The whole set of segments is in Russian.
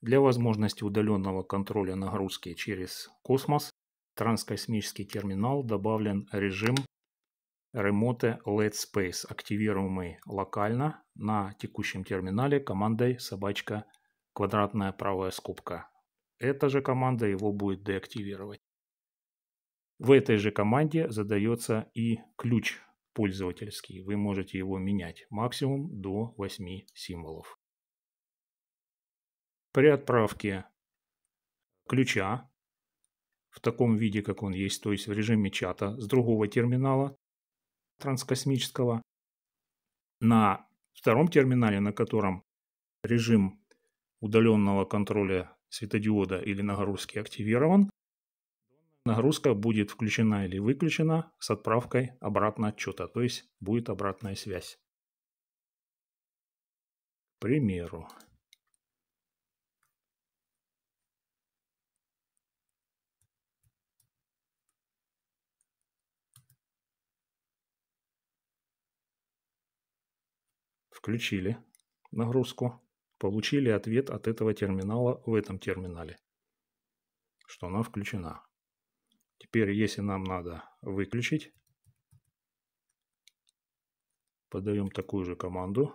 Для возможности удаленного контроля нагрузки через космос транскосмический терминал добавлен режим Remote LED Space, активируемый локально на текущем терминале командой собачка квадратная правая скобка. Эта же команда его будет деактивировать. В этой же команде задается и ключ пользовательский. Вы можете его менять максимум до 8 символов при отправке ключа в таком виде, как он есть, то есть в режиме чата с другого терминала транскосмического, на втором терминале, на котором режим удаленного контроля светодиода или нагрузки активирован, нагрузка будет включена или выключена с отправкой обратно отчета, то есть будет обратная связь. К примеру, включили нагрузку, получили ответ от этого терминала в этом терминале, что она включена. Теперь, если нам надо выключить, подаем такую же команду.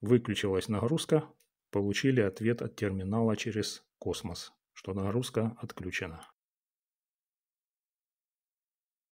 Выключилась нагрузка, получили ответ от терминала через космос, что нагрузка отключена.